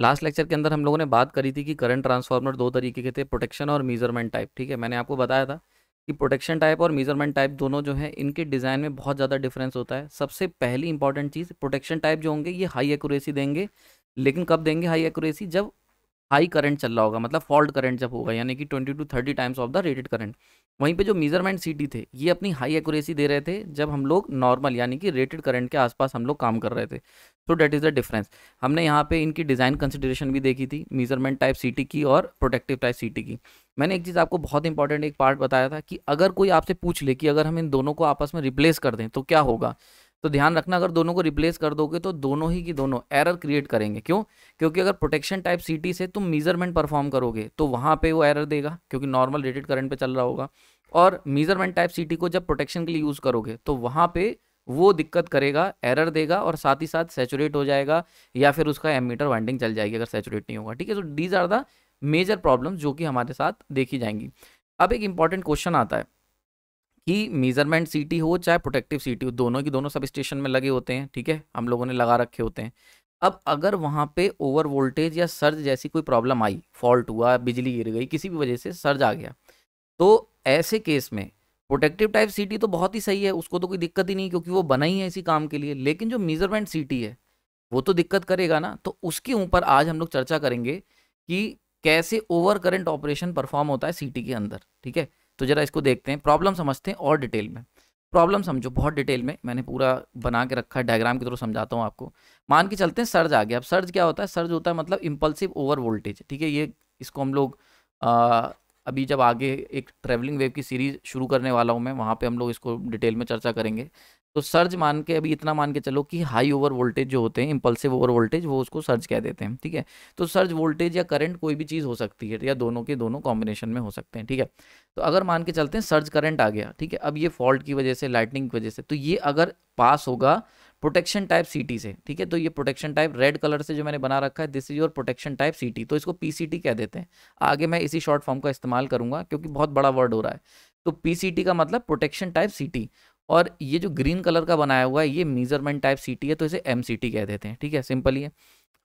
last lecture के अंदर हम लोगों ने बात करी थी कि करंट ट्रांसफार्मर दो तरीके के थे प्रोटेक्शन और मेजरमेंट टाइप ठीक है मैंने आपको बताया था कि प्रोटेक्शन टाइप और मेजरमेंट टाइप दोनों जो है इनके डिज़ाइन में बहुत ज़्यादा डिफरेंस होता है सबसे पहली इंपॉर्टेंट चीज़ प्रोटेक्शन टाइप जो होंगे ये हाई एक्यूरेसी देंगे लेकिन कब देंगे हाई एक्यूरेसी जब हाई करंट चल रहा होगा मतलब फॉल्ट करंट जब होगा यानी कि twenty to thirty times of the rated current वहीं पे जो मेजरमेंट सीटी थे ये अपनी हाई एक्यूरेसी दे रहे थे जब हम लोग नॉर्मल यानी कि रेटेड करंट के आसपास हम लोग काम कर रहे थे तो डेट इज़ द डिफरेंस हमने यहाँ पे इनकी डिज़ाइन कंसिडरेशन भी देखी थी मेजरमेंट टाइप सी की और प्रोटेक्टिव टाइप सीटी की मैंने एक चीज़ आपको बहुत इंपॉर्टेंट एक पार्ट बताया था कि अगर कोई आपसे पूछ ले कि अगर हम इन दोनों को आपस में रिप्लेस कर दें तो क्या होगा तो ध्यान रखना अगर दोनों को रिप्लेस कर दोगे तो दोनों ही की दोनों एरर क्रिएट करेंगे क्यों क्योंकि अगर प्रोटेक्शन टाइप सीटी से तुम मीजरमेंट परफॉर्म करोगे तो वहाँ पर वो एरर देगा क्योंकि नॉर्मल रेटेड करंट पर चल रहा होगा और मीजरमेंट टाइप सीटी को जब प्रोटेक्शन के लिए यूज़ करोगे तो वहाँ पर वो दिक्कत करेगा एरर देगा और साथ ही साथ सेचुरेट हो जाएगा या फिर उसका मीटर वाइंडिंग चल जाएगी अगर सेचुरेट नहीं होगा ठीक है so these are the major problem जो कि हमारे साथ देखी जाएंगी अब एक इंपॉर्टेंट क्वेश्चन आता है कि मेजरमेंट सीटी हो चाहे प्रोटेक्टिव सीटी हो दोनों की दोनों सब स्टेशन में लगे होते हैं ठीक है हम लोगों ने लगा रखे होते हैं अब अगर वहाँ पे ओवर वोल्टेज या सर्ज जैसी कोई प्रॉब्लम आई फॉल्ट हुआ बिजली गिर गई किसी भी वजह से सर्ज आ गया तो ऐसे केस में प्रोटेक्टिव टाइप सीटी तो बहुत ही सही है उसको तो कोई दिक्कत ही नहीं क्योंकि वो बना ही है इसी काम के लिए लेकिन जो मेजरमेंट सीटी है वो तो दिक्कत करेगा ना तो उसके ऊपर आज हम लोग चर्चा करेंगे कि कैसे ओवर करंट ऑपरेशन परफॉर्म होता है सीटी के अंदर ठीक है तो ज़रा इसको देखते हैं प्रॉब्लम समझते हैं और डिटेल में प्रॉब्लम समझो बहुत डिटेल में मैंने पूरा बना के रखा है डायग्राम के थ्रू समझाता हूँ आपको मान के चलते हैं सर्ज आ गया अब सर्ज क्या होता है सर्ज होता है मतलब इम्पल्सिव ओवर वोल्टेज ठीक है ये इसको हम लोग आ, अभी जब आगे एक ट्रेवलिंग वेव की सीरीज़ शुरू करने वाला हूँ मैं वहाँ पे हम लोग इसको डिटेल में चर्चा करेंगे तो सर्ज मान के अभी इतना मान के चलो कि हाई ओवर वोल्टेज जो होते हैं इंपल्सिव ओवर वोल्टेज वो उसको सर्ज कह देते हैं ठीक है तो सर्ज वोल्टेज या करंट कोई भी चीज़ हो सकती है या दोनों के दोनों कॉम्बिनेशन में हो सकते हैं ठीक है तो अगर मान के चलते हैं सर्ज करंट आ गया ठीक है अब ये फॉल्ट की वजह से लाइटनिंग की वजह से तो ये अगर पास होगा प्रोटेक्शन टाइप सी से ठीक है तो ये प्रोटेक्शन टाइप रेड कलर से जो मैंने बना रखा है this is your protection type C तो इसको पी कह देते हैं आगे मैं इसी शॉर्ट फॉर्म का इस्तेमाल करूंगा क्योंकि बहुत बड़ा वर्ड हो रहा है तो पीसीटी का मतलब प्रोटेक्शन टाइप सीटी और ये जो ग्रीन कलर का बनाया हुआ है ये मेजरमेंट टाइप सीटी है तो इसे एम कह देते हैं ठीक है सिंपल ही है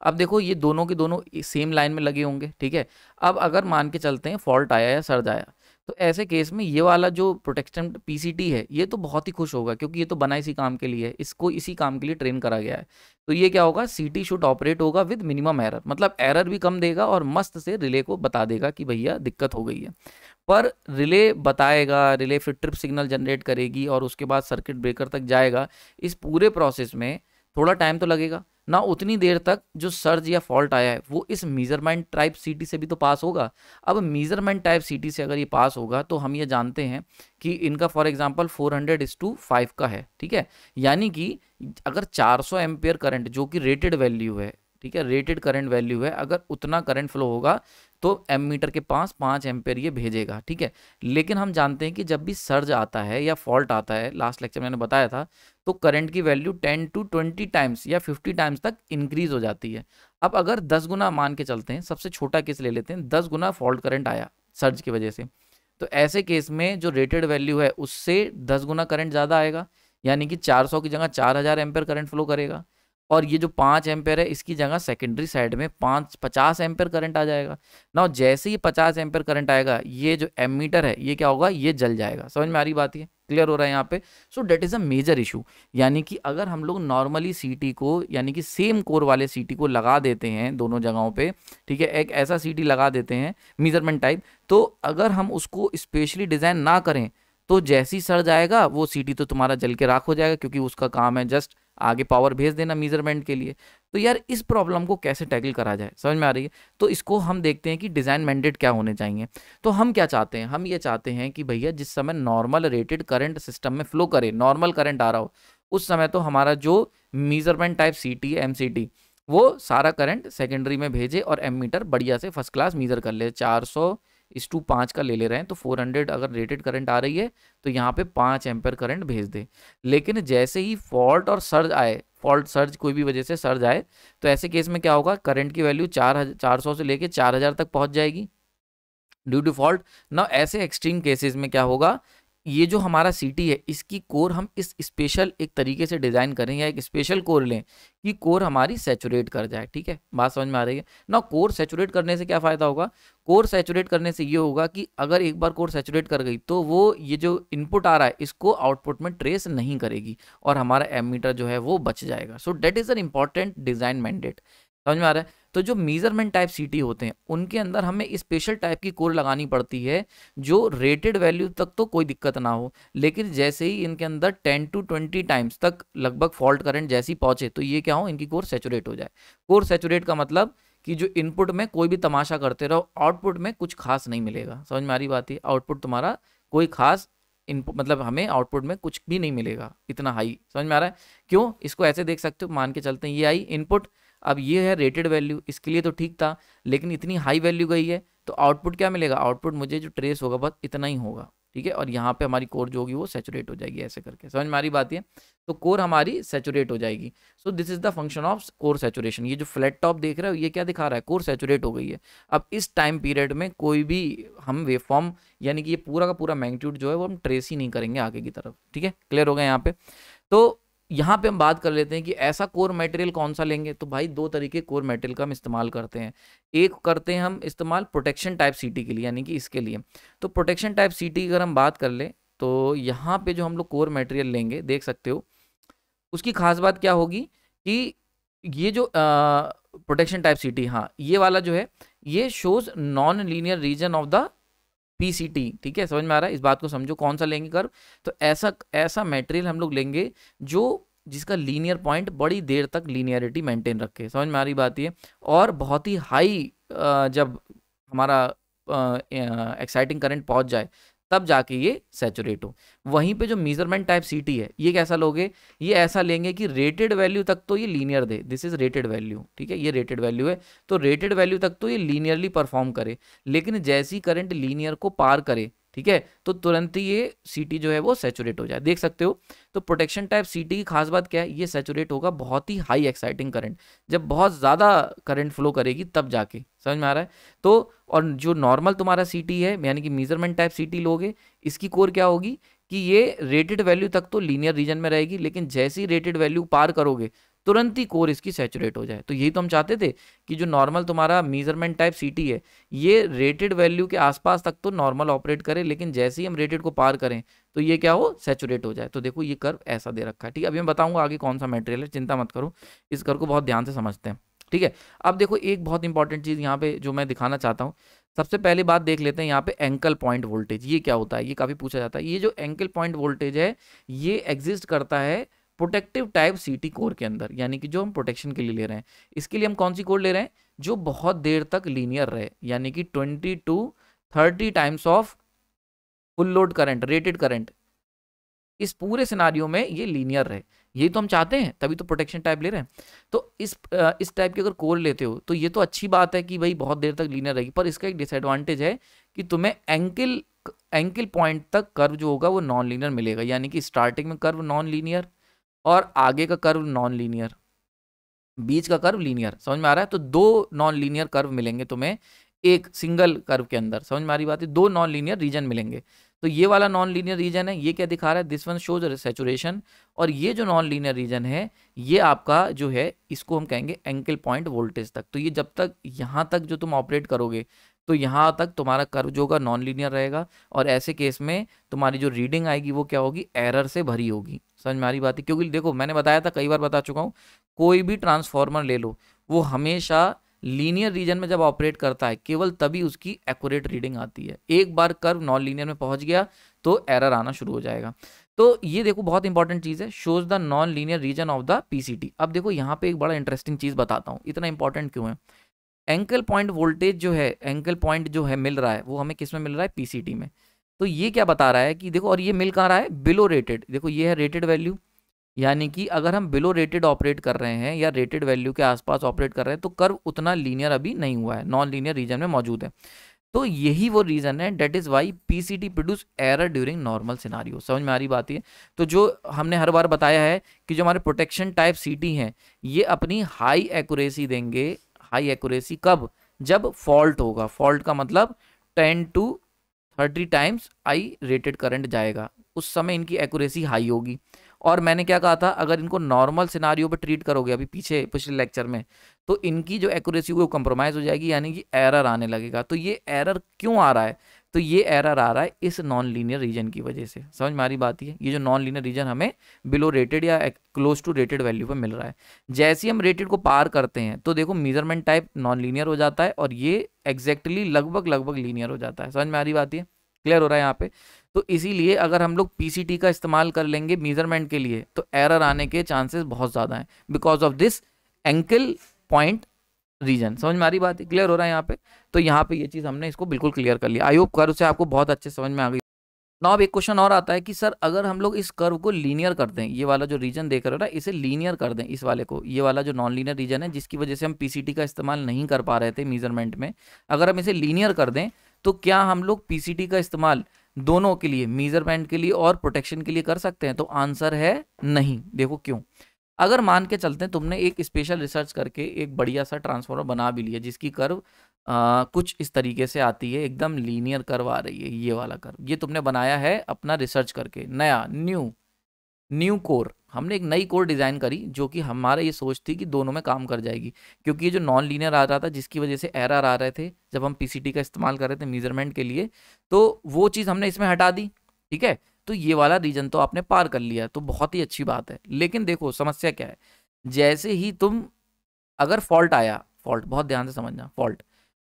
अब देखो ये दोनों के दोनों सेम लाइन में लगे होंगे ठीक है अब अगर मान के चलते हैं फॉल्ट आया या सर्ज आया तो ऐसे केस में ये वाला जो प्रोटेक्शन पीसीटी है ये तो बहुत ही खुश होगा क्योंकि ये तो बना इसी काम के लिए है इसको इसी काम के लिए ट्रेन करा गया है तो ये क्या होगा सीटी शुड ऑपरेट होगा विद मिनिमम एरर मतलब एरर भी कम देगा और मस्त से रिले को बता देगा कि भैया दिक्कत हो गई है पर रिले बताएगा रिले फिर ट्रिप सिग्नल जनरेट करेगी और उसके बाद सर्किट ब्रेकर तक जाएगा इस पूरे प्रोसेस में थोड़ा टाइम तो लगेगा ना उतनी देर तक जो सर्ज या फॉल्ट आया है वो इस मीजरमेंट टाइप सीटी से भी तो पास होगा अब मीजरमेंट टाइप सीटी से अगर ये पास होगा तो हम ये जानते हैं कि इनका for example 400 hundred is to five का है ठीक है यानी कि अगर 400 सौ एम्पियर करंट जो कि रेटेड वैल्यू है ठीक है रेटेड करंट वैल्यू है अगर उतना करंट फ्लो होगा तो एम मीटर के पास पाँच एम्पेयर ये भेजेगा ठीक है लेकिन हम जानते हैं कि जब भी सर्ज आता है या फॉल्ट आता है लास्ट लेक्चर मैंने बताया था तो करंट की value ten to twenty times या फिफ्टी टाइम्स तक इंक्रीज हो जाती है अब अगर दस गुना मान के चलते हैं सबसे छोटा केस ले लेते हैं दस गुना फॉल्ट करंट आया सर्ज की वजह से तो ऐसे केस में जो रेटेड वैल्यू है उससे दस गुना करंट ज़्यादा आएगा यानी कि चार की जगह चार हज़ार करंट फ्लो करेगा और ये जो पाँच एम्पेयर है इसकी जगह सेकेंडरी साइड में पाँच पचास एम्पेयर करंट आ जाएगा ना जैसे ही पचास एम्पेयर करंट आएगा ये जो एमीटर है ये क्या होगा ये जल जाएगा समझ में आ रही बात ये क्लियर हो रहा है यहाँ पे so that is a major issue यानी कि अगर हम लोग नॉर्मली सी को यानी कि सेम कोर वाले सीटी को लगा देते हैं दोनों जगहों पर ठीक है एक ऐसा सीटी लगा देते हैं मेजरमेंट टाइप तो अगर हम उसको स्पेशली डिज़ाइन ना करें तो जैसी सड़ जाएगा वो सीटी तो तुम्हारा जल के राख हो जाएगा क्योंकि उसका काम है जस्ट आगे पावर भेज देना मीजरमेंट के लिए तो यार इस प्रॉब्लम को कैसे टैकल करा जाए समझ में आ रही है तो इसको हम देखते हैं कि डिज़ाइन मैंडेड क्या होने चाहिए तो हम क्या चाहते हैं हम ये चाहते हैं कि भैया जिस समय नॉर्मल रेटेड करंट सिस्टम में फ्लो करे नॉर्मल करंट आ रहा हो उस समय तो हमारा जो measurement type C T M C T वो सारा करंट सेकेंडरी में भेजे और एम मीटर बढ़िया से फर्स्ट क्लास मीजर कर ले चार सौ इस टू पाँच का ले ले रहे हैं तो फोर हंड्रेड अगर रेटेड करंट आ रही है तो यहाँ पे पाँच एम्पेयर करंट भेज दे लेकिन जैसे ही फॉल्ट और सर्ज आए फॉल्ट सर्ज कोई भी वजह से सर्ज आए तो ऐसे केस में क्या होगा करंट की वैल्यू चार चार सौ से लेके चार हज़ार तक पहुँच जाएगी ड्यू टू फॉल्ट ना ऐसे एक्सट्रीम केसेस में क्या होगा ये जो हमारा सिटी है इसकी कोर हम इस स्पेशल एक तरीके से डिज़ाइन करें या एक स्पेशल कोर लें कि कोर हमारी सेचुरेट कर जाए ठीक है बात समझ में आ रही है ना कोर सेचुरेट करने से क्या फ़ायदा होगा कोर सेचुरेट करने से ये होगा कि अगर एक बार कोर सेचुरेट कर गई तो वो ये जो इनपुट आ रहा है इसको आउटपुट में ट्रेस नहीं करेगी और हमारा एम जो है वो बच जाएगा so that is an important design mandate समझ में आ रहा है तो जो मेजरमेंट टाइप सीटी होते हैं उनके अंदर हमें स्पेशल टाइप की कोर लगानी पड़ती है जो रेटेड वैल्यू तक तो कोई दिक्कत ना हो लेकिन जैसे ही इनके अंदर टेन टू ट्वेंटी टाइम्स तक लगभग फॉल्ट करंट जैसे ही पहुंचे तो ये क्या हो इनकी कोर सेचुरेट हो जाए कोर सेचुरेट का मतलब कि जो इनपुट में कोई भी तमाशा करते रहो आउटपुट में कुछ खास नहीं मिलेगा समझ में आ रही बात है आउटपुट तुम्हारा कोई खास इनपुट मतलब हमें आउटपुट में कुछ भी नहीं मिलेगा इतना हाई समझ में आ रहा है क्यों इसको ऐसे देख सकते हो मान के चलते हैं ये आई इनपुट अब ये है रेटेड वैल्यू इसके लिए तो ठीक था लेकिन इतनी हाई वैल्यू गई है तो आउटपुट क्या मिलेगा आउटपुट मुझे जो ट्रेस होगा बस इतना ही होगा ठीक है और यहाँ पे हमारी कोर जो होगी वो सेचुरेट हो जाएगी ऐसे करके समझ में आ रही बात है तो कोर हमारी सेचुरेट हो जाएगी so this is the function of core saturation ये जो फ्लैट टॉप देख रहे हो ये क्या दिखा रहा है कोर सेचुरेट हो गई है अब इस टाइम पीरियड में कोई भी हम वेफॉर्म यानी कि ये पूरा का पूरा मैग्नीट्यूड जो है वो हम ट्रेस ही नहीं करेंगे आगे की तरफ ठीक है क्लियर हो गया यहाँ पे तो यहाँ पे हम बात कर लेते हैं कि ऐसा कोर मटेरियल कौन सा लेंगे तो भाई दो तरीके कोर मटेरियल का हम इस्तेमाल करते हैं एक करते हैं हम इस्तेमाल प्रोटेक्शन टाइप सीटी के लिए यानी कि इसके लिए तो प्रोटेक्शन टाइप सीटी की अगर हम बात कर लें तो यहाँ पे जो हम लोग कोर मटेरियल लेंगे देख सकते हो उसकी खास बात क्या होगी कि ये जो प्रोटेक्शन टाइप सीटी हाँ ये वाला जो है ये shows non linear region of the PCT ठीक है समझ में आ रहा है इस बात को समझो कौन सा लेंगे कर्व तो ऐसा ऐसा मटेरियल हम लोग लेंगे जो जिसका लीनियर पॉइंट बड़ी देर तक लीनियरिटी मेंटेन रखे समझ में आ रही बात ये और बहुत ही हाई जब हमारा एक्साइटिंग करंट पहुंच जाए तब जाके ये सेचुरेट हो वहीं पे जो मेजरमेंट टाइप सीटी है ये कैसा लोगे ये ऐसा लेंगे कि रेटेड वैल्यू तक तो ये लीनियर दे दिस इज रेटेड वैल्यू ठीक है ये रेटेड वैल्यू है तो रेटेड वैल्यू तक तो ये लीनियरली परफॉर्म करे लेकिन जैसी करंट लीनियर को पार करे ठीक है तो तुरंत ही ये सीटी जो है वो सेचुरेट हो जाए देख सकते हो तो प्रोटेक्शन टाइप सीटी की खास बात क्या है ये सेचुरेट होगा बहुत ही हाई एक्साइटिंग करंट जब बहुत ज़्यादा करंट फ्लो करेगी तब जाके समझ में आ रहा है तो और जो नॉर्मल तुम्हारा सीटी है यानी कि मेजरमेंट टाइप सीटी लोगे इसकी कोर क्या होगी कि ये रेटेड वैल्यू तक तो लीनियर रीजन में रहेगी लेकिन जैसी रेटेड वैल्यू पार करोगे तुरंत ही कोर इसकी सेचुरेट हो जाए तो यही तो हम चाहते थे कि जो नॉर्मल तुम्हारा मेजरमेंट टाइप सीटी है ये रेटेड वैल्यू के आसपास तक तो नॉर्मल ऑपरेट करे लेकिन जैसे ही हम रेटेड को पार करें तो ये क्या हो सेचुरेट हो जाए तो देखो ये कर्व ऐसा दे रखा है ठीक है अभी मैं बताऊंगा आगे कौन सा मटेरियल है चिंता मत करो इस कर्व को बहुत ध्यान से समझते हैं ठीक है अब देखो एक बहुत इंपॉर्टेंट चीज़ यहाँ पे जो मैं दिखाना चाहता हूँ सबसे पहले बात देख लेते हैं यहाँ पे एंकल पॉइंट वोल्टेज ये क्या होता है ये काफ़ी पूछा जाता है ये जो एंकल पॉइंट वोल्टेज है ये एग्जिस्ट करता है प्रोटेक्टिव टाइप सीटी कोर के अंदर यानी कि जो हम प्रोटेक्शन के लिए ले रहे हैं इसके लिए हम कौन सी कोर ले रहे हैं जो बहुत देर तक लीनियर रहे यानी कि twenty to thirty times of full load current rated current इस पूरे सिनारियों में ये लीनियर रहे यही तो हम चाहते हैं तभी तो प्रोटेक्शन टाइप ले रहे हैं तो इस इस टाइप की अगर कोर लेते हो तो ये तो अच्छी बात है कि भाई बहुत देर तक लीनियर रहेगी पर इसका एक डिसएडवांटेज है कि तुम्हें एंकिल एंकिल पॉइंट तक कर्व जो होगा वो नॉन लीनियर मिलेगा यानी कि स्टार्टिंग में कर्व नॉन लीनियर और आगे का कर्व नॉन लीनियर बीच का कर्व लीनियर समझ में आ रहा है तो दो नॉन लीनियर कर्व मिलेंगे तुम्हें एक सिंगल कर्व के अंदर समझ में आ रही बात है दो नॉन लीनियर रीजन मिलेंगे तो ये वाला नॉन लीनियर रीजन है ये क्या दिखा रहा है दिस वन शोज सेचुरेशन और ये जो नॉन लीनियर रीजन है ये आपका जो है इसको हम कहेंगे एंकल पॉइंट वोल्टेज तक तो ये जब तक यहाँ तक जो तुम ऑपरेट करोगे तो यहाँ तक तुम्हारा कर्व जो होगा नॉन लीनियर रहेगा और ऐसे केस में तुम्हारी जो रीडिंग आएगी वो क्या होगी एरर से भरी होगी समझ में आ रही बात है क्योंकि देखो मैंने बताया था कई बार बता चुका हूँ कोई भी ट्रांसफॉर्मर ले लो वो हमेशा लीनियर रीजन में जब ऑपरेट करता है केवल तभी उसकी एक्यूरेट रीडिंग आती है एक बार कर्व नॉन लीनियर में पहुंच गया तो एरर आना शुरू हो जाएगा तो ये देखो बहुत इंपॉर्टेंट चीज़ है shows the non linear region of the PCT अब देखो यहाँ पे एक बड़ा इंटरेस्टिंग चीज़ बताता हूँ इतना इंपॉर्टेंट क्यों है एंकल पॉइंट वोल्टेज जो है एंकल पॉइंट जो है मिल रहा है वो हमें किस में मिल रहा है पीसीटी में तो ये क्या बता रहा है कि देखो और ये मिल कहाँ रहा है बिलो रेटेड देखो ये है रेटेड वैल्यू यानी कि अगर हम बिलो रेटेड ऑपरेट कर रहे हैं या रेटेड वैल्यू के आसपास ऑपरेट कर रहे हैं तो कर्व उतना लीनियर अभी नहीं हुआ है नॉन लीनियर रीजन में मौजूद है तो यही वो रीज़न है that is why P C T produce error during normal scenario समझ में आ रही बात है तो जो हमने हर बार बताया है कि जो हमारे प्रोटेक्शन टाइप सी टी हैं ये अपनी हाई एक्यूरेसी देंगे हाई एक्यूरेसी कब जब फॉल्ट होगा फॉल्ट का मतलब ten to thirty times I rated current जाएगा उस समय इनकी एक्यूरेसी हाई होगी और मैंने क्या कहा था अगर इनको नॉर्मल सिनारियों पर ट्रीट करोगे अभी पीछे पिछले लेक्चर में तो इनकी जो एक्यूरेसी वो कम्प्रोमाइज़ हो जाएगी यानी कि एरर आने लगेगा तो ये एरर क्यों आ रहा है तो ये एरर आ रहा है इस नॉन लीनियर रीजन की वजह से समझ मारी बात ये ये जो नॉन लीनियर रीजन हमें बिलो रेटेड या क्लोज टू रेटेड वैल्यू पर मिल रहा है जैसे ही हम रेटेड को पार करते हैं तो देखो मेजरमेंट टाइप नॉन लीनियर हो जाता है और ये एग्जैक्टली लगभग लगभग लीनियर हो जाता है समझ में आ रही बात ये क्लियर हो रहा है यहाँ पे तो इसीलिए अगर हम लोग पीसीटी का इस्तेमाल कर लेंगे मेजरमेंट के लिए तो एरर आने के चांसेस बहुत ज़्यादा हैं because of this ankle point region समझ में आ रही बात क्लियर हो रहा है यहाँ पे तो यहाँ पे ये चीज़ हमने इसको बिल्कुल क्लियर कर लिया आई होप कर उसे आपको बहुत अच्छे समझ में आ गई नाउ अब एक क्वेश्चन और आता है कि सर अगर हम लोग इस कर्व को लीनियर कर दें ये वाला जो रीजन देख रहे हो ना इसे लीनियर कर दें इस वाले को ये वाला जो नॉन लीनियर रीजन है जिसकी वजह से हम पीसीटी का इस्तेमाल नहीं कर पा रहे थे मेजरमेंट में अगर हम इसे लीनियर कर दें तो क्या हम लोग पीसीटी का इस्तेमाल दोनों के लिए मेजरमेंट के लिए और प्रोटेक्शन के लिए कर सकते हैं तो आंसर है नहीं देखो क्यों अगर मान के चलते हैं तुमने एक स्पेशल रिसर्च करके एक बढ़िया सा ट्रांसफॉर्मर बना भी लिया जिसकी कर्व आ, कुछ इस तरीके से आती है एकदम लीनियर कर्व आ रही है ये वाला कर्व ये तुमने बनाया है अपना रिसर्च करके नया न्यू न्यू कोर हमने एक नई कोर डिज़ाइन करी जो कि हमारे ये सोच थी कि दोनों में काम कर जाएगी क्योंकि ये जो नॉन लीनियर आ रहा था जिसकी वजह से एरर आ रहे थे जब हम पीसीटी का इस्तेमाल कर रहे थे मेजरमेंट के लिए तो वो चीज़ हमने इसमें हटा दी ठीक है तो ये वाला रीजन तो आपने पार कर लिया तो बहुत ही अच्छी बात है लेकिन देखो समस्या क्या है जैसे ही तुम अगर फॉल्ट आया फॉल्ट बहुत ध्यान से समझना फॉल्ट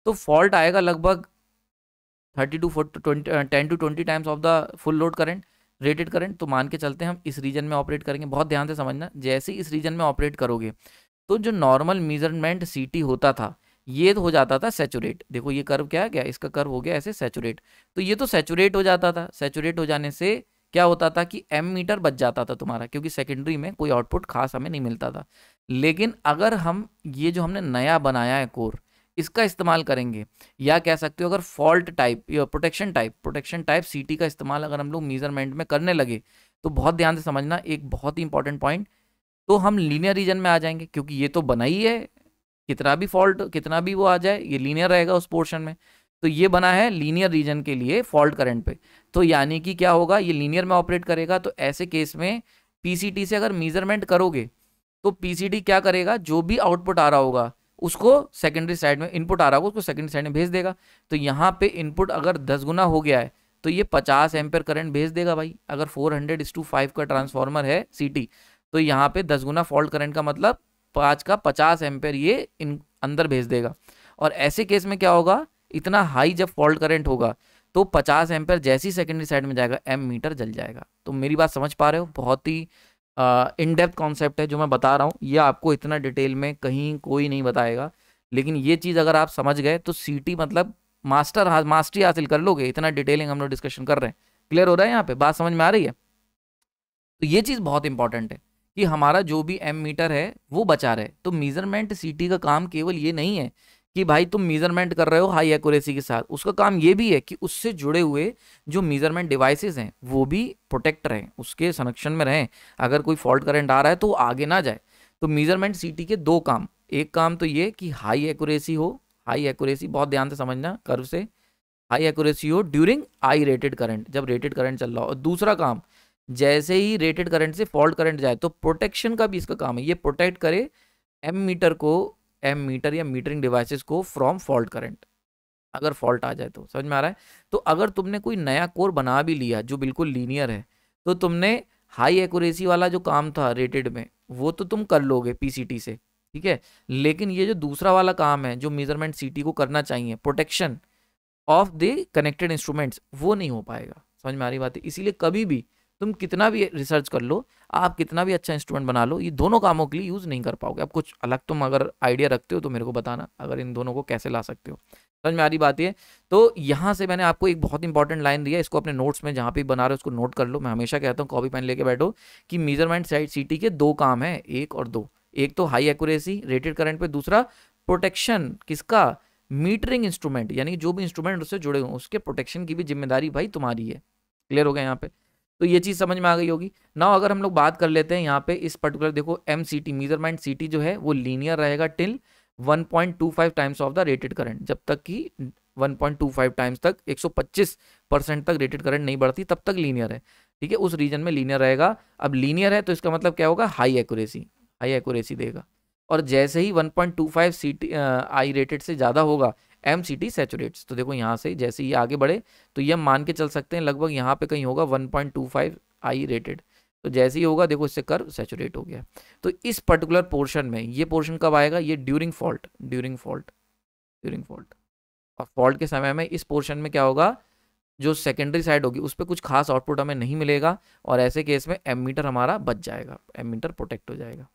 तो फॉल्ट आएगा लगभग thirty to forty twenty ten to twenty times of the full load current rated current तो मान के चलते हैं हम इस रीजन में ऑपरेट करेंगे बहुत ध्यान से समझना जैसे इस रीजन में ऑपरेट करोगे तो जो नॉर्मल मेजरमेंट सी होता था ये तो हो जाता था सेचुरेट देखो ये कर्व क्या गया इसका कर्व हो गया ऐसे सेचुरेट तो ये तो सेचुरेट हो जाता था सेचुरेट हो जाने से क्या होता था कि एम मीटर बच जाता था तुम्हारा क्योंकि सेकेंडरी में कोई आउटपुट खास हमें नहीं मिलता था लेकिन अगर हम ये जो हमने नया बनाया है कोर इसका इस्तेमाल करेंगे या कह सकते हो अगर फॉल्ट टाइप या protection type protection type CT का इस्तेमाल अगर हम लोग मेजरमेंट में करने लगे तो बहुत ध्यान से समझना एक बहुत ही इंपॉर्टेंट पॉइंट तो हम लीनियर रीजन में आ जाएंगे क्योंकि ये तो बना ही है कितना भी फॉल्ट कितना भी वो आ जाए ये लीनियर रहेगा उस पोर्शन में तो ये बना है लीनियर रीजन के लिए फॉल्ट करंट पे तो यानी कि क्या होगा ये लीनियर में ऑपरेट करेगा तो ऐसे केस में पीसीटी से अगर मेजरमेंट करोगे तो पीसीटी क्या करेगा जो भी आउटपुट आ रहा होगा उसको सेकेंडरी साइड में इनपुट आ रहा होगा उसको सेकेंडरी साइड में भेज देगा तो यहाँ पे इनपुट अगर दस गुना हो गया है तो ये पचास एम्पेयर करंट भेज देगा भाई अगर four hundred is to five का ट्रांसफॉर्मर है टी तो यहाँ पे दस गुना फॉल्ट करंट का मतलब पाँच तो का पचास एम्पेयर ये इन अंदर भेज देगा और ऐसे केस में क्या होगा इतना हाई जब फॉल्ट करेंट होगा तो पचास एम्पेयर जैसी सेकेंडरी साइड में जाएगा एम मीटर जल जाएगा तो मेरी बात समझ पा रहे हो बहुत ही इन डेप्थ कॉन्सेप्ट है जो मैं बता रहा हूँ ये आपको इतना डिटेल में कहीं कोई नहीं बताएगा लेकिन ये चीज़ अगर आप समझ गए तो सीटी मतलब मास्टर हा, मास्टरी हासिल कर लोगे इतना डिटेलिंग हम लोग डिस्कशन कर रहे हैं क्लियर हो रहा है यहाँ पे बात समझ में आ रही है तो ये चीज़ बहुत इंपॉर्टेंट है कि हमारा जो भी एम मीटर है वो बचा रहे तो मीज़रमेंट सीटी का काम केवल ये नहीं है कि भाई तुम मीज़रमेंट कर रहे हो हाई एक्यूरेसी के साथ उसका काम ये भी है कि उससे जुड़े हुए जो मीज़रमेंट डिवाइसेस हैं वो भी प्रोटेक्ट रहें उसके संरक्षण में रहें अगर कोई फॉल्ट करंट आ रहा है तो वो आगे ना जाए तो मीज़रमेंट सीटी के दो काम एक काम तो ये कि हाई एक्यूरेसी हो हाई एक्यूरेसी बहुत ध्यान से समझना कर्व से हाई एक्यूरेसी हो ड्यूरिंग आई रेटेड करंट जब रेटेड करंट चल रहा हो और दूसरा काम जैसे ही रेटेड करंट से फॉल्ट करंट जाए तो प्रोटेक्शन का भी इसका काम है ये प्रोटेक्ट करे एम मीटर को एम मीटर या मीटरिंग डिवाइसेस को फ्रॉम फॉल्ट करंट अगर फॉल्ट आ जाए तो समझ में आ रहा है तो अगर तुमने कोई नया कोर बना भी लिया जो बिल्कुल लीनियर है तो तुमने हाई एक्यूरेसी वाला जो काम था रेटेड में वो तो तुम कर लोगे टी से ठीक है लेकिन ये जो दूसरा वाला काम है जो मेजरमेंट सीटी को करना चाहिए protection of the connected instruments वो नहीं हो पाएगा समझ में आ रही बात है इसीलिए कभी भी तुम कितना भी रिसर्च कर लो आप कितना भी अच्छा इंस्ट्रूमेंट बना लो ये दोनों कामों के लिए यूज़ नहीं कर पाओगे अब कुछ अलग तुम अगर आइडिया रखते हो तो मेरे को बताना अगर इन दोनों को कैसे ला सकते हो समझ में आ रही बात ये तो यहाँ से मैंने आपको एक बहुत इंपॉर्टेंट लाइन दिया इसको अपने नोट्स में जहाँ पे बना रहे हो उसको नोट कर लो मैं हमेशा कहता हूँ कॉपी पेन लेके बैठो कि मेजरमेंट साइड सीटी के दो काम हैं एक और दो एक तो हाई एक्यूरेसी रेटेड करंट पे दूसरा प्रोटेक्शन किसका मीटरिंग इंस्ट्रूमेंट यानी जो भी इंस्ट्रूमेंट उससे जुड़े हुए उसके प्रोटेक्शन की भी जिम्मेदारी भाई तुम्हारी है क्लियर हो गया यहाँ पे तो ये चीज़ समझ में आ गई होगी नाउ अगर हम लोग बात कर लेते हैं यहाँ पे इस पर्टिकुलर देखो M C T measurement C T जो है वो लीनियर रहेगा till 1.25 times of the rated current जब तक कि 1.25 टाइम्स तक 125 परसेंट तक रेटेड करंट नहीं बढ़ती तब तक लीनियर है ठीक है उस रीजन में लीनियर रहेगा अब लीनियर है तो इसका मतलब क्या होगा हाई एक्यूरेसी हाई एक्यूरेसी देगा और जैसे ही 1.25 सी टी आई रेटेड से ज़्यादा होगा एम सी टी सेचुरेट्स तो देखो यहाँ से जैसे ये आगे बढ़े तो ये हम मान के चल सकते हैं लगभग यहाँ पे कहीं होगा 1.25 आई रेटेड तो जैसे ही होगा देखो इससे कर सेचुरेट हो गया तो इस पर्टिकुलर पोर्शन में ये पोर्शन कब आएगा ये during fault during fault during fault और फॉल्ट के समय में इस पोर्शन में क्या होगा जो सेकेंडरी साइड होगी उस पर कुछ खास आउटपुट हमें नहीं मिलेगा और ऐसे केस में एम मीटर हमारा बच जाएगा एम मीटर प्रोटेक्ट हो जाएगा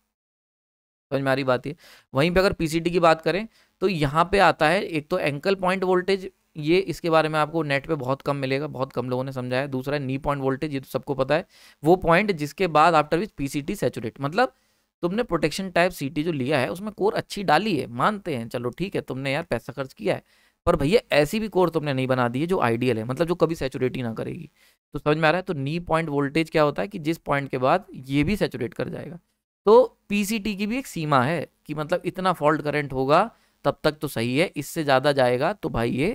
समझ में आ रही बात है वहीं पे अगर पीसीटी की बात करें तो यहाँ पे आता है एक तो एंकल पॉइंट वोल्टेज ये इसके बारे में आपको नेट पे बहुत कम मिलेगा बहुत कम लोगों ने समझाया है दूसरा है नी पॉइंट वोल्टेज ये तो सबको पता है वो पॉइंट जिसके बाद आफ्टर विच पीसीटी सेचुरेट मतलब तुमने प्रोटेक्शन टाइप सीटी जो लिया है उसमें कोर अच्छी डाली है मानते हैं चलो ठीक है तुमने यार पैसा खर्च किया है पर भैया ऐसी भी कोर तुमने नहीं बना दी है जो आइडियल है मतलब जो कभी सेचुरेट ही ना करेगी तो समझ में आ रहा है तो नी पॉइंट वोल्टेज क्या होता है कि जिस पॉइंट के बाद ये भी सेचुरेट कर जाएगा तो पीसीटी की भी एक सीमा है कि मतलब इतना फॉल्ट करंट होगा तब तक तो सही है इससे ज़्यादा जाएगा तो भाई ये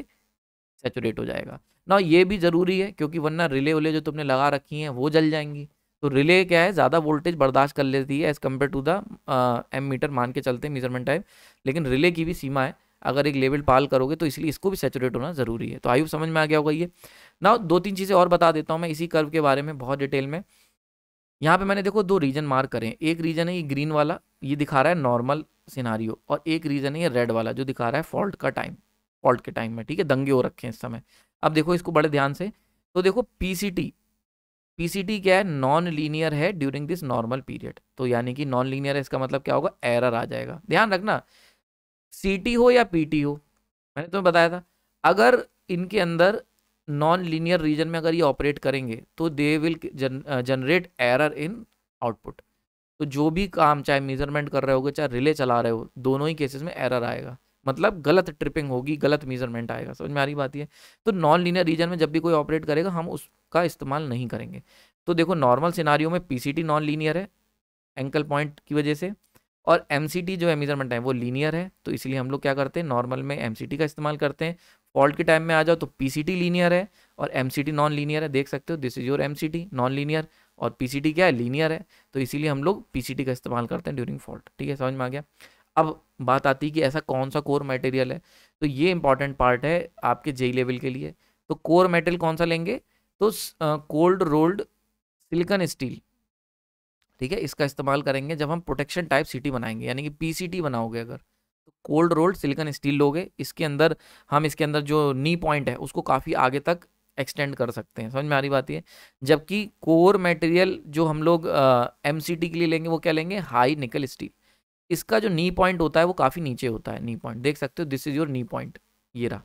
सेचुरेट हो जाएगा ना ये भी ज़रूरी है क्योंकि वरना रिले वले जो तुमने लगा रखी हैं वो जल जाएंगी तो रिले क्या है ज़्यादा वोल्टेज बर्दाश्त कर लेती है as compare to the M meter मान के चलते हैं मेजरमेंट टाइम लेकिन रिले की भी सीमा है अगर एक लेवल पाल करोगे तो इसलिए इसको भी सेचुरेट होना ज़रूरी है तो आयु समझ में आ गया होगा ये ना दो तीन चीज़ें और बता देता हूँ मैं इसी कर्व के बारे में बहुत डिटेल में यहाँ पे मैंने देखो दो रीजन मार्क करें एक रीजन है ये ग्रीन वाला ये दिखा रहा है नॉर्मल सिनारियो और एक रीज़न है ये रेड वाला जो दिखा रहा है फॉल्ट का टाइम फॉल्ट के टाइम में ठीक है दंगे हो रखे हैं इस समय अब देखो इसको बड़े ध्यान से तो देखो पीसीटी पीसीटी क्या है नॉन लीनियर है ड्यूरिंग दिस नॉर्मल पीरियड तो यानी कि नॉन लीनियर है इसका मतलब क्या होगा एरर आ जाएगा ध्यान रखना सीटी हो या पीटी हो मैंने तुम्हें बताया था अगर इनके अंदर नॉन लीनियर रीजन में अगर ये ऑपरेट करेंगे तो they will generate error in output तो जो भी काम चाहे मेजरमेंट कर रहे हो चाहे रिले चला रहे हो दोनों ही केसेस में एरर आएगा मतलब गलत ट्रिपिंग होगी गलत मेजरमेंट आएगा समझ में आ रही बात है तो नॉन लीनियर रीजन में जब भी कोई ऑपरेट करेगा हम उसका इस्तेमाल नहीं करेंगे तो देखो नॉर्मल सिनारियो में पीसीटी नॉन लीनियर है एंकल पॉइंट की वजह से और एम जो है मेजरमेंट है वो लीनियर है तो इसलिए हम लोग क्या करते हैं नॉर्मल में एम का इस्तेमाल करते हैं फॉल्ट के टाइम में आ जाओ तो पी सी लीनियर है और एम सी नॉन लीनियर है देख सकते हो this is your M C non linear और पीसीटी क्या है लीनियर है तो इसीलिए हम लोग पीसीटी का इस्तेमाल करते हैं ड्यूरिंग फॉल्ट ठीक है समझ में आ गया अब बात आती है कि ऐसा कौन सा कोर मटेरियल है तो ये इंपॉर्टेंट पार्ट है आपके जेई लेवल के लिए तो कोर मेटल कौन सा लेंगे तो कोल्ड रोल्ड सिलिकन स्टील ठीक है इसका इस्तेमाल करेंगे जब हम प्रोटेक्शन टाइप सीटी बनाएंगे यानी कि पीसीटी बनाओगे अगर तो कोल्ड रोल्ड सिलिकन स्टील लोगे इसके अंदर हम इसके अंदर जो नी पॉइंट है उसको काफ़ी आगे तक एक्सटेंड कर सकते हैं समझ में आ रही बात ये जबकि कोर मटेरियल जो हम लोग एम uh, के लिए लेंगे वो क्या लेंगे हाई निकल स्टील इसका जो नी पॉइंट होता है वो काफ़ी नीचे होता है नी पॉइंट देख सकते हो this is your knee point ये रहा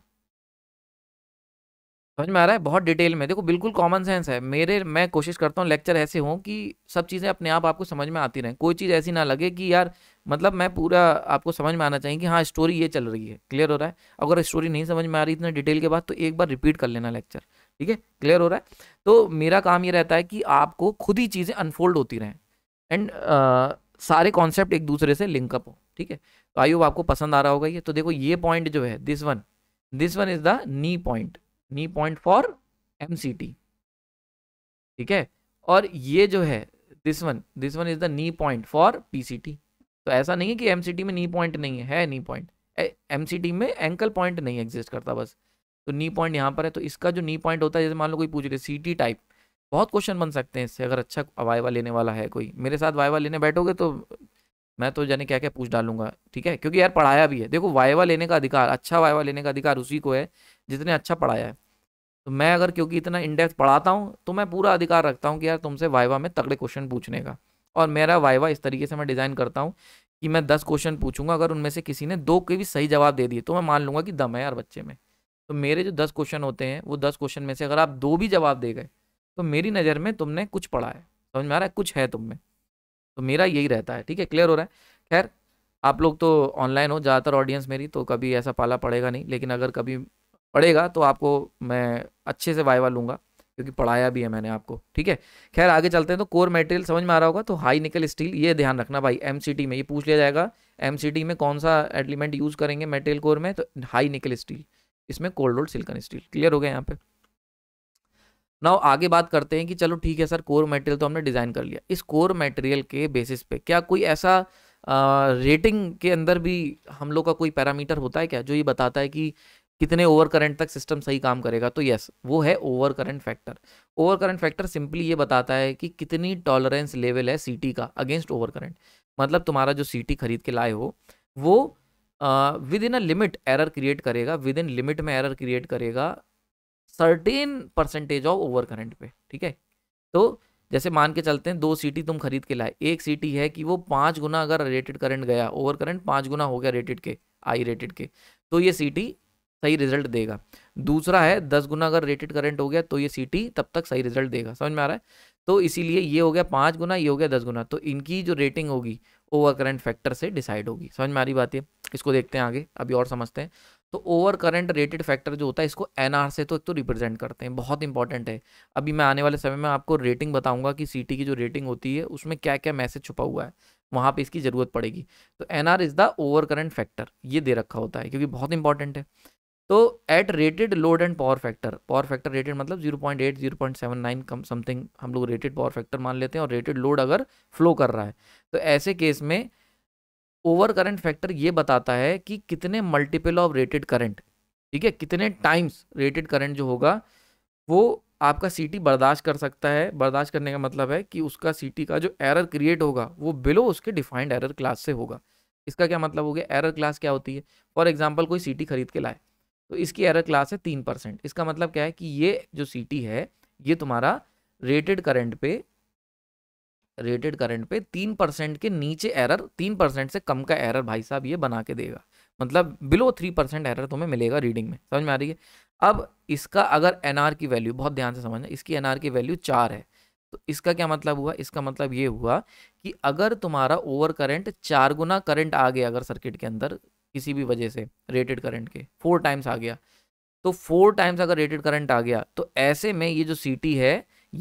समझ में आ रहा है बहुत डिटेल में देखो बिल्कुल कॉमन सेंस है मेरे मैं कोशिश करता हूँ लेक्चर ऐसे हों कि सब चीज़ें अपने आप आपको समझ में आती रहें कोई चीज़ ऐसी ना लगे कि यार मतलब मैं पूरा आपको समझ में आना चाहिए कि हाँ स्टोरी ये चल रही है क्लियर हो रहा है अगर स्टोरी नहीं समझ में आ रही इतने डिटेल के बाद तो एक बार रिपीट कर लेना लेक्चर ठीक है क्लियर हो रहा है तो मेरा काम ये रहता है कि आपको खुद ही चीज़ें अनफोल्ड होती रहें एंड सारे कॉन्सेप्ट एक दूसरे से लिंकअप हो ठीक है तो होप आपको पसंद आ रहा होगा ये तो देखो ये पॉइंट जो है this one this one is the knee point knee point for M ठीक है और ये जो है this one this one is the knee point for T तो ऐसा नहीं है कि एम में नी पॉइंट नहीं है है नी पॉइंट एम में एंकल पॉइंट नहीं एग्जिस्ट करता बस तो नी पॉइंट यहाँ पर है तो इसका जो नी पॉइंट होता है जैसे मान लो कोई पूछ रहे सी टाइप बहुत क्वेश्चन बन सकते हैं इससे अगर अच्छा वाइवा लेने वाला है कोई मेरे साथ वाइवा लेने बैठोगे तो मैं तो जाने क्या क्या पूछ डालूंगा ठीक है क्योंकि यार पढ़ाया भी है देखो वाइवा लेने का अधिकार अच्छा वाइवा लेने का अधिकार उसी को है जितने अच्छा पढ़ाया है तो मैं अगर क्योंकि इतना इंडेक्स पढ़ाता हूँ तो मैं पूरा अधिकार रखता हूँ कि यार तुमसे वाइवा में तगड़े क्वेश्चन पूछने का और मेरा वाइवा इस तरीके से मैं डिज़ाइन करता हूँ कि मैं दस क्वेश्चन पूछूंगा अगर उनमें से किसी ने दो के भी सही जवाब दे दिए तो मैं मान लूंगा कि दम है यार बच्चे में तो मेरे जो दस क्वेश्चन होते हैं वो दस क्वेश्चन में से अगर आप दो भी जवाब दे गए तो मेरी नज़र में तुमने कुछ पढ़ा है समझ में आ रहा है कुछ है तुम में तो मेरा यही रहता है ठीक है क्लियर हो रहा है खैर आप लोग तो ऑनलाइन हो ज़्यादातर ऑडियंस मेरी तो कभी ऐसा पाला पड़ेगा नहीं लेकिन अगर कभी पड़ेगा तो आपको मैं अच्छे से वाइवा लूँगा क्योंकि पढ़ाया भी है मैंने आपको ठीक है खैर आगे चलते हैं तो कोर मटेरियल समझ में आ रहा होगा तो हाई निकल स्टील ये ध्यान रखना भाई एम में ये पूछ लिया जाएगा एम में कौन सा एलिमेंट यूज़ करेंगे मेटेरियल कोर में तो हाई निकल स्टील इसमें cold roll silicon steel clear हो गया यहाँ पे नाउ आगे बात करते हैं कि चलो ठीक है सर कोर मटेरियल तो हमने डिज़ाइन कर लिया इस कोर मटेरियल के बेसिस पे क्या कोई ऐसा आ, रेटिंग के अंदर भी हम लोग का कोई पैरामीटर होता है क्या जो ये बताता है कि कितने ओवर करंट तक सिस्टम सही काम करेगा तो यस वो है over current factor over current factor simply ये बताता है कि कितनी टॉलरेंस लेवल है सीटी का अगेंस्ट ओवर करंट मतलब तुम्हारा जो सीटी खरीद के लाए हो वो within a limit error create करेगा विद इन लिमिट में एरर क्रिएट करेगा certain percentage of over current पे ठीक है तो जैसे मान के चलते हैं दो सीटी तुम खरीद के लाए एक सीटी है कि वो पाँच गुना अगर रेटेड करंट गया ओवर करंट पाँच गुना हो गया रेटेड के आई रेटेड के तो ये सीटी सही रिजल्ट देगा दूसरा है दस गुना अगर रेटेड करंट हो गया तो ये सीटी तब तक सही रिजल्ट देगा समझ में आ रहा है तो इसीलिए ये हो गया पाँच गुना ये हो गया दस गुना तो इनकी जो रेटिंग होगी ओवर करंट फैक्टर से डिसाइड होगी समझ में आ रही बात है इसको देखते हैं आगे अभी और समझते हैं तो ओवर करंट रेटेड फैक्टर जो होता है इसको एन से तो एक तो रिप्रेजेंट करते हैं बहुत इंपॉर्टेंट है अभी मैं आने वाले समय में आपको रेटिंग बताऊंगा कि सी की जो रेटिंग होती है उसमें क्या क्या मैसेज छुपा हुआ है वहाँ पे इसकी ज़रूरत पड़ेगी तो N R is the over current factor ये दे रखा होता है क्योंकि बहुत इंपॉर्टेंट है तो at rated load and power factor power factor rated मतलब 0.8 0.79 कम समथिंग हम लोग रेटेड पावर फैक्टर मान लेते हैं और रेटेड लोड अगर फ्लो कर रहा है तो ऐसे केस में ओवर करंट फैक्टर ये बताता है कि कितने मल्टीपल ऑफ रेटेड करंट ठीक है कितने टाइम्स रेटेड करंट जो होगा वो आपका सीटी बर्दाश्त कर सकता है बर्दाश्त करने का मतलब है कि उसका सीटी का जो एरर क्रिएट होगा वो बिलो उसके डिफाइंड एरर क्लास से होगा इसका क्या मतलब हो गया एरर क्लास क्या होती है फॉर एग्जाम्पल कोई सीटी खरीद के लाए तो इसकी एरर क्लास है तीन परसेंट इसका मतलब क्या है कि ये जो सी है ये तुम्हारा रेटेड करंट पे रेटेड करंट पे तीन परसेंट के नीचे एरर तीन परसेंट से कम का एरर भाई साहब ये बना के देगा मतलब बिलो थ्री परसेंट एरर तुम्हें मिलेगा रीडिंग में समझ में आ रही है अब इसका अगर एन की वैल्यू बहुत ध्यान से समझना इसकी एन की वैल्यू चार है तो इसका क्या मतलब हुआ इसका मतलब ये हुआ कि अगर तुम्हारा ओवर करंट चार गुना करंट आ गया अगर सर्किट के अंदर किसी भी वजह से रेटेड करंट के फोर टाइम्स आ गया तो फोर टाइम्स अगर रेटेड करंट आ गया तो ऐसे में ये जो सी है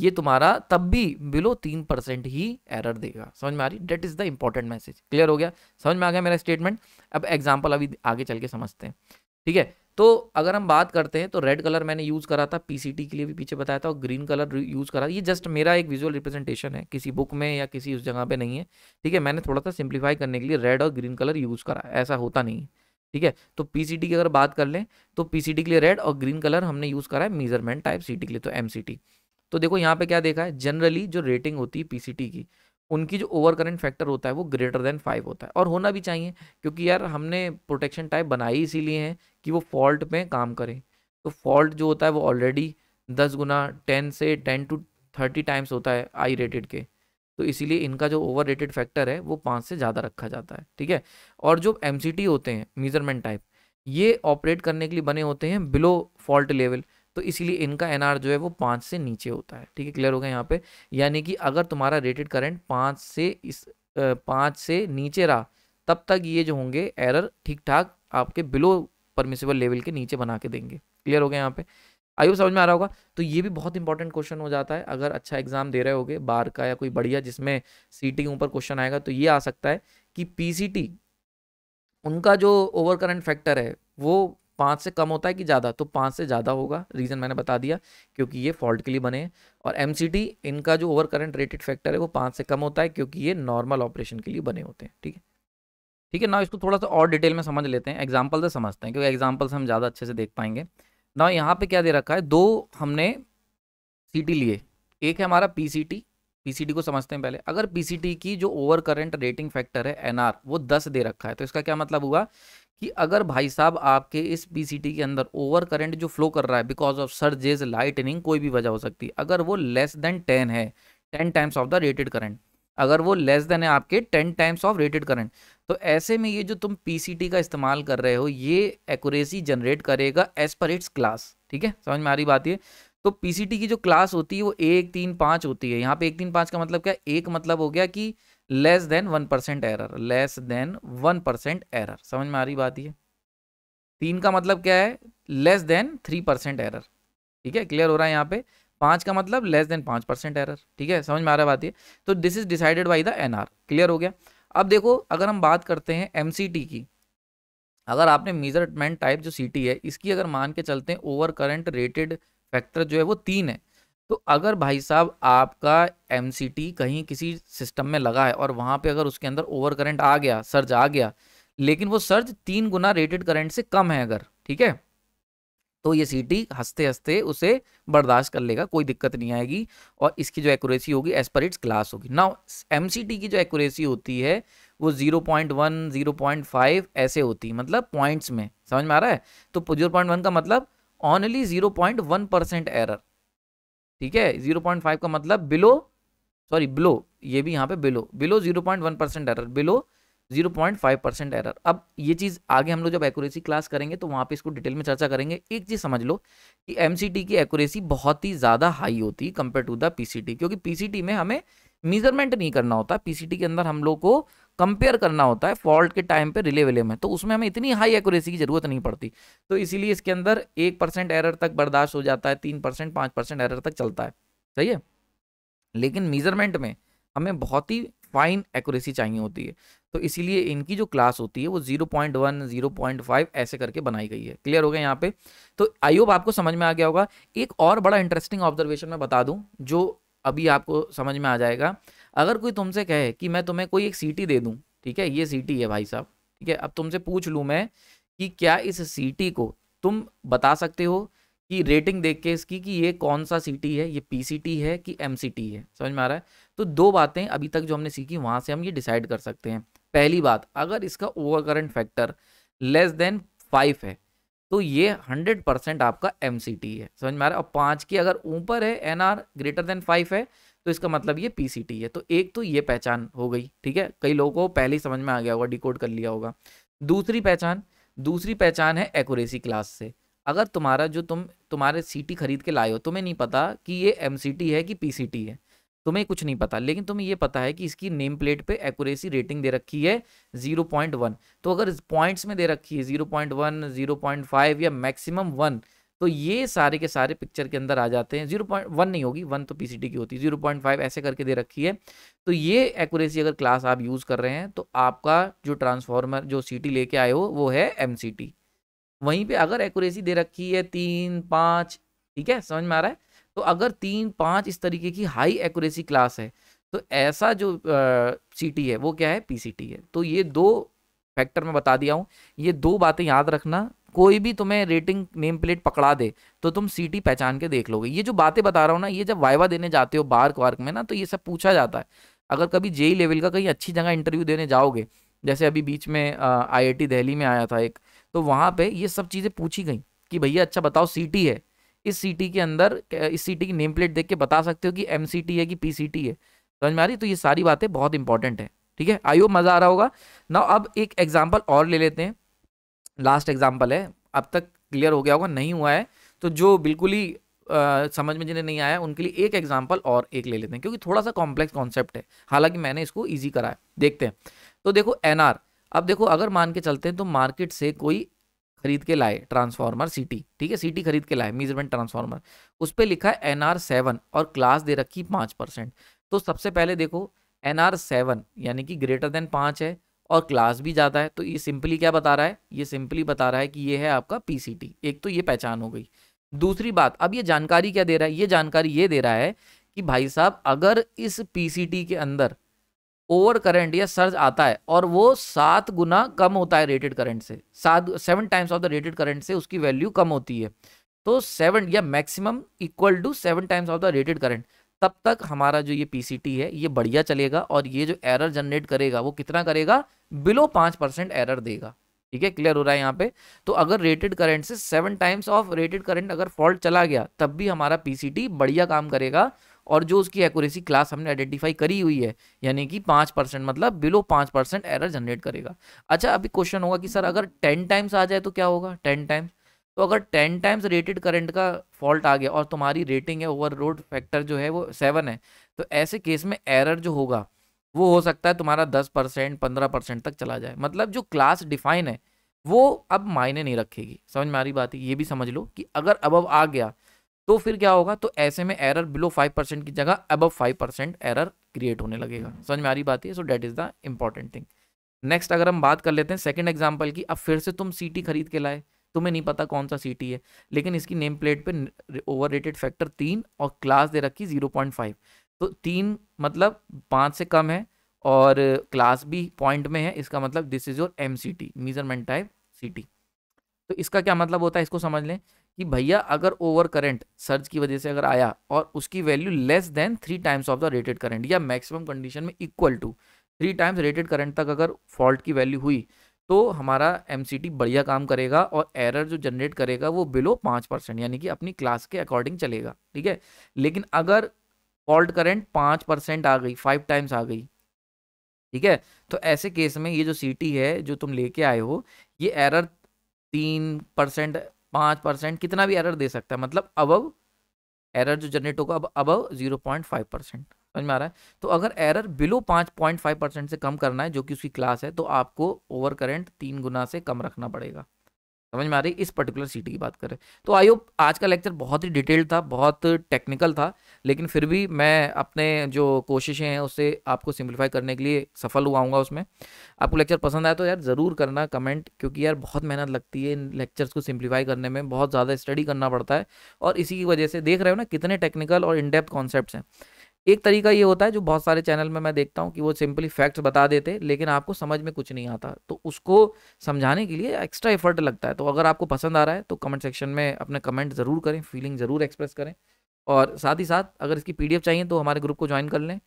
ये तुम्हारा तब भी बिलो तीन परसेंट ही एरर देगा समझ में आ रही that is the important message clear हो गया समझ में आ गया मेरा स्टेटमेंट अब एग्जाम्पल अभी आगे चल के समझते हैं ठीक है तो अगर हम बात करते हैं तो रेड कलर मैंने यूज़ करा था पीसीटी के लिए भी पीछे बताया था और ग्रीन कलर यूज़ करा ये जस्ट मेरा एक विजुअल रिप्रेजेंटेशन है किसी बुक में या किसी उस जगह पे नहीं है ठीक है मैंने थोड़ा सा सिंप्लीफाई करने के लिए रेड और ग्रीन कलर यूज़ करा ऐसा होता नहीं ठीक है तो पीसीटी की अगर बात कर लें तो पीसीटी के लिए रेड और ग्रीन कलर हमने यूज़ करा है मेजरमेंट टाइप सीटी के लिए तो एम तो देखो यहाँ पे क्या देखा है जनरली जो रेटिंग होती है पीसीटी की उनकी जो ओवर करेंट फैक्टर होता है वो ग्रेटर देन फाइव होता है और होना भी चाहिए क्योंकि यार हमने प्रोटेक्शन टाइप बनाई इसीलिए हैं कि वो फॉल्ट में काम करें तो फॉल्ट जो होता है वो ऑलरेडी दस गुना टेन से टेन टू थर्टी टाइम्स होता है आई रेटेड के तो इसीलिए इनका जो ओवर रेटेड फैक्टर है वो पाँच से ज़्यादा रखा जाता है ठीक है और जो एम होते हैं मेजरमेंट टाइप ये ऑपरेट करने के लिए बने होते हैं बिलो फॉल्ट लेवल तो इसीलिए इनका एन जो है वो पाँच से नीचे होता है ठीक है क्लियर हो गया यहाँ पे यानी कि अगर तुम्हारा रेटेड करंट पाँच से इस पाँच से नीचे रहा तब तक ये जो होंगे एरर ठीक ठाक आपके बिलो परमिसिबल लेवल के नीचे बना के देंगे क्लियर हो गया यहाँ पे आई समझ में आ रहा होगा तो ये भी बहुत इंपॉर्टेंट क्वेश्चन हो जाता है अगर अच्छा एग्जाम दे रहे होगे बार का या कोई बढ़िया जिसमें सीटी के ऊपर क्वेश्चन आएगा तो ये आ सकता है कि पीसीटी उनका जो ओवर करंट फैक्टर है वो पाँच से कम होता है कि ज़्यादा तो पाँच से ज़्यादा होगा रीज़न मैंने बता दिया क्योंकि ये फॉल्ट के लिए बने हैं और एम इनका जो ओवर करंट रेटेड फैक्टर है वो पाँच से कम होता है क्योंकि ये नॉर्मल ऑपरेशन के लिए बने होते हैं ठीक है ठीक है ना इसको थोड़ा सा और डिटेल में समझ लेते हैं एग्जाम्पल से समझते हैं क्योंकि एग्जाम्पल से हम ज़्यादा अच्छे से देख पाएंगे ना यहाँ पे क्या दे रखा है दो हमने सी लिए एक है हमारा पी सी टी पीसीटी को समझते हैं पहले अगर पीसीटी की जो ओवर करेंट रेटिंग फैक्टर है एनआर वो दस दे रखा है तो इसका क्या मतलब हुआ कि अगर भाई साहब आपके इस पीसीटी के अंदर ओवर करेंट जो फ्लो कर रहा है बिकॉज ऑफ सर्जेज लाइटनिंग कोई भी वजह हो सकती है अगर वो लेस देन टेन है ten times of the rated current अगर वो लेस देन है आपके ten times of rated current तो ऐसे में ये जो तुम पीसीटी का इस्तेमाल कर रहे हो ये एक्यूरेसी जनरेट करेगा एज पर इट्स क्लास ठीक है समझ में आ रही बात ये तो पीसीटी की जो क्लास होती है वो एक तीन पाँच होती है यहाँ पे एक तीन पाँच का मतलब क्या एक मतलब हो गया कि less than one percent error less than one percent error समझ में आ रही बात ये तीन का मतलब क्या है less than three percent error ठीक है क्लियर हो रहा है यहाँ पे पाँच का मतलब लेस देन पाँच परसेंट एरर ठीक है समझ में आ रहा बात ये तो this is decided by the N clear हो गया अब देखो अगर हम बात करते हैं एम की अगर आपने मेजरमेंट टाइप जो सी है इसकी अगर मान के चलते हैं ओवर करंट रेटेड फैक्टर जो है वो तीन है तो अगर भाई साहब आपका एम कहीं किसी सिस्टम में लगा है और वहाँ पे अगर उसके अंदर ओवर करंट आ गया सर्ज आ गया लेकिन वो सर्ज तीन गुना रेटेड करंट से कम है अगर ठीक है तो ये सीटी हंसते हंसते उसे बर्दाश्त कर लेगा कोई दिक्कत नहीं आएगी और इसकी जो एक्यूरेसी होगी एज पर इट्स क्लास होगी नाउ एम की जो एक्यूरेसी होती है वो 0.1 0.5 ऐसे होती है मतलब पॉइंट्स में समझ में आ रहा है तो जीरो पॉइंट का मतलब only zero point percent error ठीक है जीरो पॉइंट फाइव का मतलब बिलो सॉरी बिलो ये भी यहाँ पे below below zero point one percent error below zero point five percent error अब ये चीज़ आगे हम लोग जब एक्यूरेसी क्लास करेंगे तो वहाँ पे इसको डिटेल में चर्चा करेंगे एक चीज़ समझ लो कि एम की एक्यूरेसी बहुत ही ज़्यादा हाई होती है कंपेयर टू द पी क्योंकि पी में हमें मेजरमेंट नहीं करना होता पी के अंदर हम लोग को कंपेयर करना होता है फॉल्ट के टाइम पे रिले विले में तो उसमें हमें इतनी हाई एक्यूरेसी की जरूरत नहीं पड़ती तो इसीलिए इसके अंदर एक परसेंट एरर तक बर्दाश्त हो जाता है तीन परसेंट पाँच परसेंट एरर तक चलता है सही है लेकिन मेजरमेंट में हमें बहुत ही फाइन एक्यूरेसी चाहिए होती है तो इसीलिए इनकी जो क्लास होती है वो 0.1 0.5 ऐसे करके बनाई गई है क्लियर हो गया यहाँ पे तो आईओब आपको समझ में आ गया होगा एक और बड़ा इंटरेस्टिंग ऑब्जर्वेशन मैं बता दूँ जो अभी आपको समझ में आ जाएगा अगर कोई तुमसे कहे कि मैं तुम्हें कोई एक सीटी दे दूँ ठीक है ये सीटी है भाई साहब ठीक है अब तुमसे पूछ लूँ मैं कि क्या इस सीटी को तुम बता सकते हो कि रेटिंग देख के इसकी कि ये कौन सा सीटी है ये पीसीटी है कि एमसीटी है समझ में आ रहा है तो दो बातें अभी तक जो हमने सीखी वहाँ से हम ये डिसाइड कर सकते हैं पहली बात अगर इसका over current factor less than five है तो ये हंड्रेड परसेंट आपका एम सी टी है समझ में आ रहा है और पाँच की अगर ऊपर है N R greater than five है तो इसका मतलब ये पी सी टी है तो एक तो ये पहचान हो गई ठीक है कई लोगों को पहले ही समझ में आ गया होगा डिकोड कर लिया होगा दूसरी पहचान दूसरी पहचान है एक्यूरेसी क्लास से अगर तुम्हारा जो तुम तुम्हारे सीटी खरीद के लाए हो तुम्हें नहीं पता कि ये एम है कि पी है तुम्हें कुछ नहीं पता लेकिन तुम्हें ये पता है कि इसकी नेम प्लेट पे एक्यूरेसी रेटिंग दे रखी है 0.1 तो अगर पॉइंट्स में दे रखी है 0.1 0.5 या मैक्सिमम 1 तो ये सारे के सारे पिक्चर के अंदर आ जाते हैं 0.1 नहीं होगी 1 तो पीसीटी की होती है 0.5 ऐसे करके दे रखी है तो ये एक्यूरेसी अगर क्लास आप यूज़ कर रहे हैं तो आपका जो ट्रांसफॉर्मर जो सीटी लेके आए हो वो है एम वहीं पर अगर एक्यूरेसी दे रखी है तीन पाँच ठीक है समझ में आ रहा है तो अगर तीन पाँच इस तरीके की हाई एक्यूरेसी क्लास है तो ऐसा जो सी है वो क्या है पी सी टी है तो ये दो फैक्टर में बता दिया हूँ ये दो बातें याद रखना कोई भी तुम्हें रेटिंग नेम प्लेट पकड़ा दे तो तुम सीटी पहचान के देख लोगे ये जो बातें बता रहा हूँ ना ये जब वाइवा देने जाते हो बार्क वार्क में ना तो ये सब पूछा जाता है अगर कभी जेई लेवल e का कहीं अच्छी जगह इंटरव्यू देने जाओगे जैसे अभी बीच में आईआईटी दिल्ली में आया था एक तो वहाँ पर ये सब चीज़ें पूछी गई कि भैया अच्छा बताओ सी है इस सिटी के अंदर इस सिटी की नेम प्लेट देख के बता सकते हो कि एम है कि पी है समझ में आ रही तो ये सारी बातें बहुत इंपॉर्टेंट है ठीक है होप मज़ा आ रहा होगा ना अब एक एग्जाम्पल और ले लेते हैं लास्ट एग्जाम्पल है अब तक क्लियर हो गया होगा नहीं हुआ है तो जो बिल्कुल ही आ, समझ में जिन्हें नहीं आया उनके लिए एक एग्जाम्पल और एक ले लेते हैं क्योंकि थोड़ा सा कॉम्प्लेक्स कॉन्सेप्ट है हालांकि मैंने इसको ईजी कराया देखते हैं तो देखो एनआर अब देखो अगर मान के चलते हैं तो मार्केट से कोई खरीद के लाए ट्रांसफार्मर सीटी ठीक है सीटी खरीद के लाए मीजरमेंट ट्रांसफार्मर उस पर लिखा है एन आर सेवन और क्लास दे रखी पाँच परसेंट तो सबसे पहले देखो एन आर सेवन यानी कि ग्रेटर देन पाँच है और क्लास भी ज़्यादा है तो ये सिंपली क्या बता रहा है ये सिंपली बता रहा है कि ये है आपका पी सी टी एक तो ये पहचान हो गई दूसरी बात अब ये जानकारी क्या दे रहा है ये जानकारी ये दे रहा है कि भाई साहब अगर इस पी सी टी के अंदर ओवर करंट या सर्ज आता है और वो सात गुना कम होता है रेटेड करंट से सात seven times of the rated current से उसकी वैल्यू कम होती है तो सेवन या maximum equal to seven times of the rated current तब तक हमारा जो ये पीसीटी है ये बढ़िया चलेगा और ये जो एरर जनरेट करेगा वो कितना करेगा बिलो पाँच परसेंट एरर देगा ठीक है क्लियर हो रहा है यहाँ पे तो अगर रेटेड करंट से seven times of rated current अगर फॉल्ट चला गया तब भी हमारा पीसीटी बढ़िया काम करेगा और जो उसकी एक्यूरेसी क्लास हमने आइडेंटिफाई करी हुई है यानी कि पाँच परसेंट मतलब बिलो पाँच परसेंट एरर जनरेट करेगा अच्छा अभी क्वेश्चन होगा कि सर अगर टेन टाइम्स आ जाए तो क्या होगा टेन टाइम्स तो अगर टेन टाइम्स रेटेड करंट का फॉल्ट आ गया और तुम्हारी रेटिंग है रोड फैक्टर जो है वो सेवन है तो ऐसे केस में एरर जो होगा वो हो सकता है तुम्हारा दस परसेंट पंद्रह परसेंट तक चला जाए मतलब जो क्लास डिफाइन है वो अब मायने नहीं रखेगी समझ में आ रही बात है ये भी समझ लो कि अगर अब अब आ गया तो फिर क्या होगा तो ऐसे में एरर बिलो फाइव परसेंट की जगह above five percent error create होने लगेगा समझ में आ रही बात है so that is the important thing next अगर हम बात कर लेते हैं सेकंड एग्जाम्पल की अब फिर से तुम सीटी खरीद के लाए तुम्हें नहीं पता कौन सा सीटी है लेकिन इसकी नेम प्लेट पर ओवर रेटेड फैक्टर तीन और क्लास दे रखी जीरो पॉइंट फाइव तो तीन मतलब पाँच से कम है और क्लास भी पॉइंट में है इसका मतलब this is your M C T measurement type C तो इसका क्या मतलब होता है इसको समझ लें कि भैया अगर ओवर करंट सर्ज की वजह से अगर आया और उसकी value less than three times of the rated current या मैक्सिमम कंडीशन में equal to three times rated current तक अगर फॉल्ट की वैल्यू हुई तो हमारा एम बढ़िया काम करेगा और एरर जो जनरेट करेगा वो बिलो पाँच परसेंट यानी कि अपनी क्लास के अकॉर्डिंग चलेगा ठीक है लेकिन अगर फॉल्ट करंट पाँच परसेंट आ गई फाइव टाइम्स आ गई ठीक है तो ऐसे केस में ये जो सी है जो तुम लेके आए हो ये एरर तीन परसेंट पाँच परसेंट कितना भी एरर दे सकता है मतलब अबव एरर जो जनरेट होगा अब above zero point five percent समझ में आ रहा है तो अगर एरर बिलो पाँच पॉइंट फाइव परसेंट से कम करना है जो कि उसकी क्लास है तो आपको ओवर करेंट तीन गुना से कम रखना पड़ेगा समझ में आ रही इस पर्टिकुलर सीट की बात करें तो आई होप आज का लेक्चर बहुत ही डिटेल्ड था बहुत टेक्निकल था लेकिन फिर भी मैं अपने जो कोशिशें हैं उससे आपको सिंप्लीफाई करने के लिए सफल हुआ हूँ उसमें आपको लेक्चर पसंद आया तो यार ज़रूर करना कमेंट क्योंकि यार बहुत मेहनत लगती है इन लेक्चर्स को सिंप्लीफाई करने में बहुत ज़्यादा स्टडी करना पड़ता है और इसी की वजह से देख रहे हो ना कितने टेक्निकल और इनडेप्थ कॉन्सेप्ट हैं एक तरीका ये होता है जो बहुत सारे चैनल में मैं देखता हूँ कि वो सिंपली फैक्ट्स बता देते लेकिन आपको समझ में कुछ नहीं आता तो उसको समझाने के लिए एक्स्ट्रा एफर्ट लगता है तो अगर आपको पसंद आ रहा है तो कमेंट सेक्शन में अपने कमेंट ज़रूर करें फीलिंग ज़रूर एक्सप्रेस करें और साथ ही साथ अगर इसकी पी चाहिए तो हमारे ग्रुप को ज्वाइन कर लें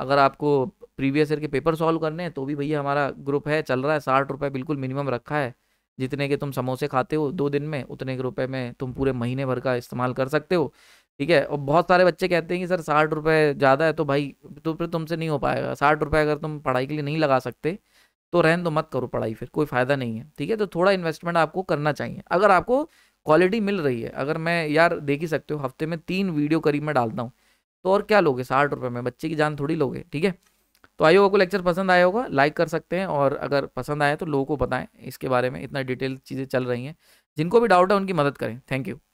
अगर आपको प्रीवियस ईयर के पेपर सॉल्व करने हैं तो भी भैया हमारा ग्रुप है चल रहा है साठ रुपये बिल्कुल मिनिमम रखा है जितने के तुम समोसे खाते हो दो दिन में उतने के रुपए में तुम पूरे महीने भर का इस्तेमाल कर सकते हो ठीक है और बहुत सारे बच्चे कहते हैं कि सर साठ रुपये ज़्यादा है तो भाई तो फिर तुमसे नहीं हो पाएगा साठ रुपये अगर तुम पढ़ाई के लिए नहीं लगा सकते तो रहन तो मत करो पढ़ाई फिर कोई फ़ायदा नहीं है ठीक है तो थोड़ा इन्वेस्टमेंट आपको करना चाहिए अगर आपको क्वालिटी मिल रही है अगर मैं यार देख ही सकते हो हफ्ते में तीन वीडियो करीब मैं डालता हूँ तो और क्या लोगे साठ रुपये में बच्चे की जान थोड़ी लोगे ठीक है तो आई होगा को लेक्चर पसंद आया होगा लाइक कर सकते हैं और अगर पसंद आया तो लोगों को बताएं इसके बारे में इतना डिटेल चीज़ें चल रही हैं जिनको भी डाउट है उनकी मदद करें थैंक यू